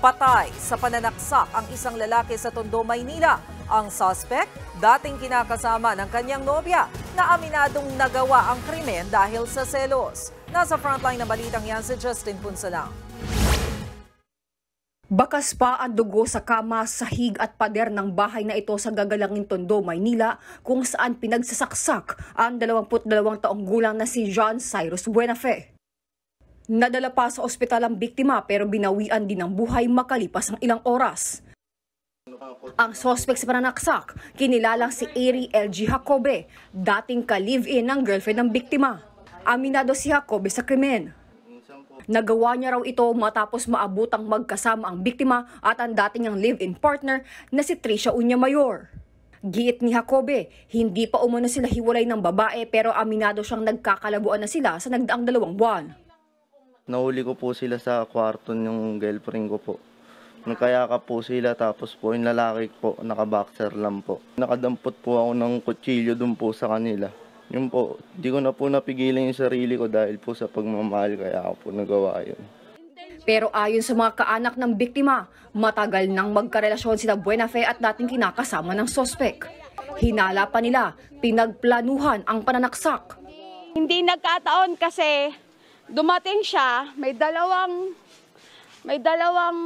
Patay sa pananaksak ang isang lalaki sa Tondo, Maynila. Ang suspect, dating kinakasama ng kanyang nobya na aminadong nagawa ang krimen dahil sa selos. Nasa frontline na balitang yan si Justin Punsalang. Bakas pa ang dugo sa kama, sahig at pader ng bahay na ito sa gagalangin Tondo, Maynila, kung saan pinagsasaksak ang 22 taong gulang na si John Cyrus Buenafe. Nadala pa sa ospital ang biktima pero binawian din ang buhay makalipas ang ilang oras. Ang sospek sa pananaksak, kinilalang si Eri LG Jacobe, dating ka-live-in ng girlfriend ng biktima. Aminado si Jacobe sa krimen. Nagawa niya raw ito matapos maabutang magkasama ang biktima at ang dating niyang live-in partner na si Trisha Unya Mayor. Giit ni Jacobe, hindi pa umano sila hiwalay ng babae pero aminado siyang nagkakalabuan na sila sa nagdaang dalawang buwan. Nahuli ko po sila sa kwarto ng girlfriend ko po. Nagkayakap po sila tapos po yung lalaki po nakaboxer lang po. Nakadampot po ako ng kutsilyo dun po sa kanila. Yun po, di ko na po napigilan yung sarili ko dahil po sa pagmamahal kaya ako po nagawa yun. Pero ayon sa mga kaanak ng biktima, matagal nang magkarelasyon sina Buena Fe at dating kinakasama ng sospek. Hinala pa nila, pinagplanuhan ang pananaksak. Hindi nagkataon kasi dumating siya, may dalawang may dalawang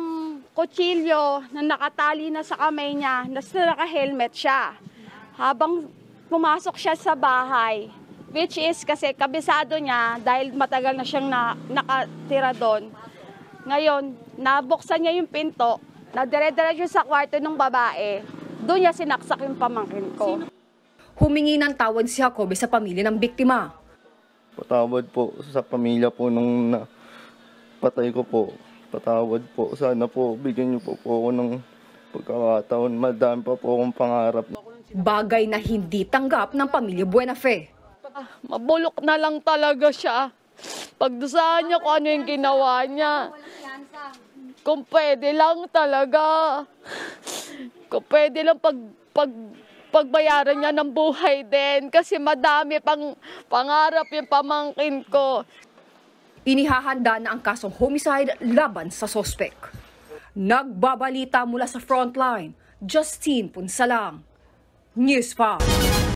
kutsilyo na nakatali na sa kamay niya, na naka-helmet siya. Habang pumasok siya sa bahay, which is kasi kabisado niya dahil matagal na siyang na, nakatira doon. Ngayon, nabuksan niya yung pinto, nadire-diretso sa kwarto ng babae. Doon niya sinaksak yung pamangkin ko. Humingi ng tawad si Jacobe sa pamilya ng biktima patawad po sa pamilya po nung na patay ko po. Patawad po. Sana po bigyan niyo po po ng pagkakataon. Madami pa po akong pangarap. Bagay na hindi tanggap ng pamilya Buenafe. Ah, mabulok na lang talaga siya. Pagdusahan niya kung ano yung ginawa niya. Kung pwede lang talaga. Kung pwede lang pag, pag pagbayaran niya ng buhay din kasi madami pang pangarap yung pamangkin ko. Inihahanda na ang kasong homicide laban sa sospek. Nagbabalita mula sa frontline, Justine Punsalang, News 5.